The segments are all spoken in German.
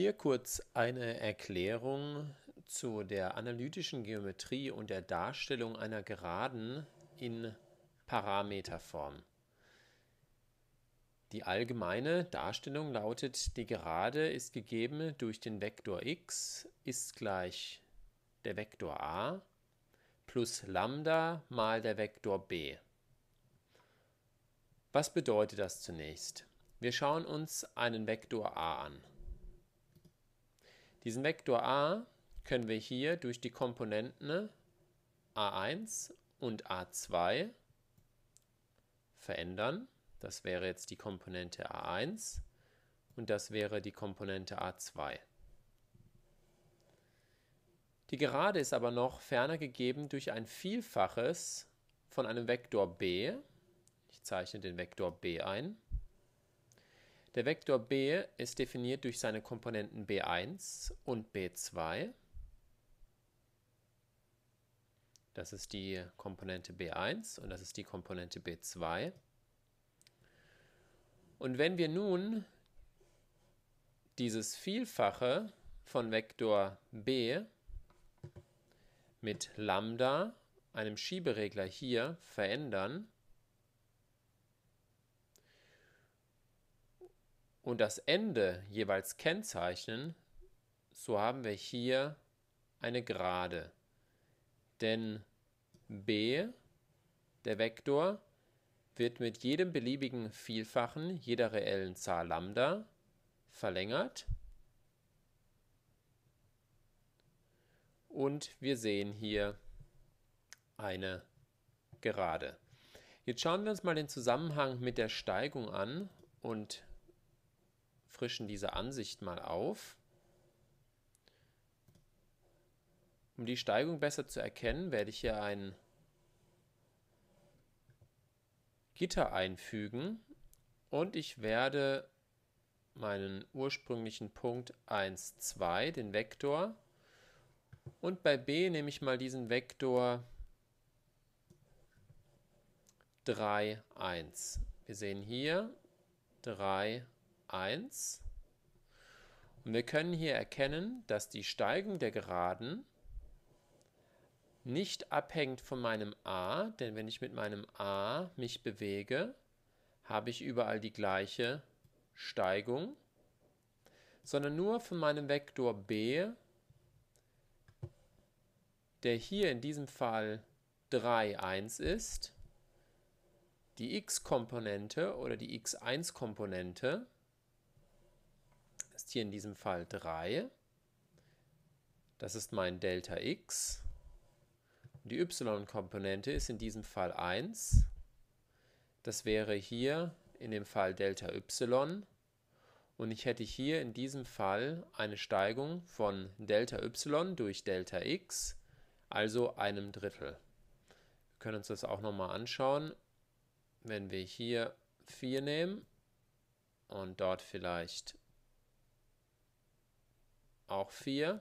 Hier kurz eine Erklärung zu der analytischen Geometrie und der Darstellung einer Geraden in Parameterform. Die allgemeine Darstellung lautet, die Gerade ist gegeben durch den Vektor x ist gleich der Vektor a plus lambda mal der Vektor b. Was bedeutet das zunächst? Wir schauen uns einen Vektor a an. Diesen Vektor a können wir hier durch die Komponenten a1 und a2 verändern. Das wäre jetzt die Komponente a1 und das wäre die Komponente a2. Die Gerade ist aber noch ferner gegeben durch ein Vielfaches von einem Vektor b. Ich zeichne den Vektor b ein. Der Vektor b ist definiert durch seine Komponenten b1 und b2. Das ist die Komponente b1 und das ist die Komponente b2. Und wenn wir nun dieses Vielfache von Vektor b mit Lambda, einem Schieberegler hier, verändern, und das Ende jeweils kennzeichnen, so haben wir hier eine Gerade. Denn b, der Vektor, wird mit jedem beliebigen Vielfachen jeder reellen Zahl lambda verlängert. Und wir sehen hier eine Gerade. Jetzt schauen wir uns mal den Zusammenhang mit der Steigung an und frischen diese Ansicht mal auf. Um die Steigung besser zu erkennen, werde ich hier ein Gitter einfügen und ich werde meinen ursprünglichen Punkt 1, 2, den Vektor, und bei b nehme ich mal diesen Vektor 3, 1. Wir sehen hier 3, 1. 1. Und wir können hier erkennen, dass die Steigung der Geraden nicht abhängt von meinem a, denn wenn ich mit meinem a mich bewege, habe ich überall die gleiche Steigung, sondern nur von meinem Vektor b, der hier in diesem Fall 3, 1 ist, die x-Komponente oder die x1-Komponente ist hier in diesem Fall 3. Das ist mein Delta x. Die y-Komponente ist in diesem Fall 1. Das wäre hier in dem Fall Delta y. Und ich hätte hier in diesem Fall eine Steigung von Delta y durch Delta x, also einem Drittel. Wir können uns das auch nochmal anschauen. Wenn wir hier 4 nehmen und dort vielleicht auch 4.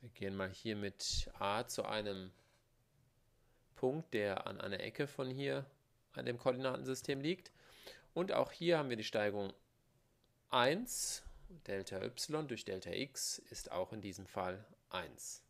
Wir gehen mal hier mit A zu einem Punkt, der an einer Ecke von hier an dem Koordinatensystem liegt. Und auch hier haben wir die Steigung 1. Delta y durch Delta x ist auch in diesem Fall 1.